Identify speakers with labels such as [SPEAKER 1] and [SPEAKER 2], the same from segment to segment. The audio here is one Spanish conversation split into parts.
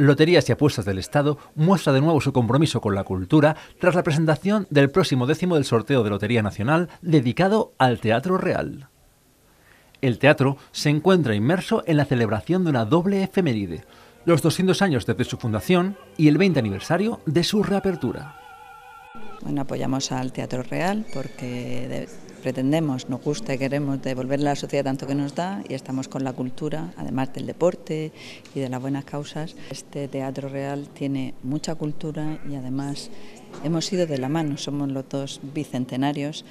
[SPEAKER 1] Loterías y Apuestas del Estado muestra de nuevo su compromiso con la cultura tras la presentación del próximo décimo del sorteo de Lotería Nacional dedicado al Teatro Real. El teatro se encuentra inmerso en la celebración de una doble efeméride, los 200 años desde su fundación y el 20 aniversario de su reapertura.
[SPEAKER 2] Bueno, apoyamos al Teatro Real porque pretendemos, nos gusta y queremos devolverle a la sociedad tanto que nos da y estamos con la cultura, además del deporte y de las buenas causas. Este Teatro Real tiene mucha cultura y además hemos ido de la mano, somos los dos bicentenarios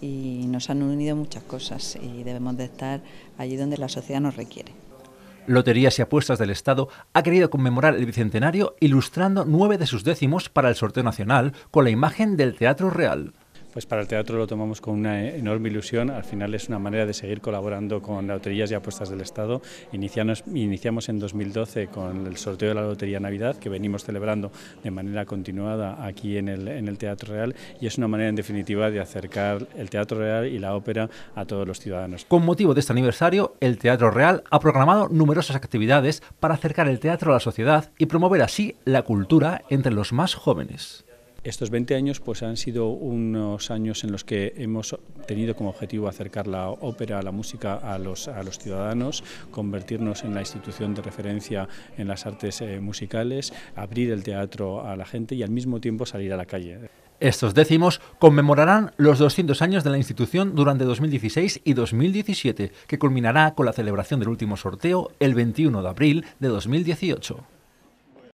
[SPEAKER 2] y nos han unido muchas cosas y debemos de estar allí donde la sociedad nos requiere.
[SPEAKER 1] Loterías y Apuestas del Estado ha querido conmemorar el bicentenario ilustrando nueve de sus décimos para el sorteo nacional con la imagen del
[SPEAKER 3] Teatro Real pues para el teatro lo tomamos con una enorme ilusión. Al final es una manera de seguir colaborando con loterías y apuestas del Estado. Iniciamos, iniciamos en 2012 con el sorteo de la Lotería Navidad, que venimos celebrando de manera continuada aquí en el, en el Teatro Real, y es una manera en definitiva de acercar el Teatro Real y la ópera a todos los ciudadanos. Con
[SPEAKER 1] motivo de este aniversario, el Teatro Real ha programado numerosas actividades para acercar el teatro a la sociedad y promover así la cultura entre los más jóvenes.
[SPEAKER 3] Estos 20 años pues, han sido unos años en los que hemos tenido como objetivo acercar la ópera, la música a los, ciudadanos, convertirnos en la institución de referencia en las artes eh, musicales, abrir el teatro a la gente y al mismo tiempo salir a la calle.
[SPEAKER 1] Estos décimos conmemorarán los 200 años de la institución durante 2016 y 2017, que culminará con la celebración del último sorteo el 21 de abril de 2018.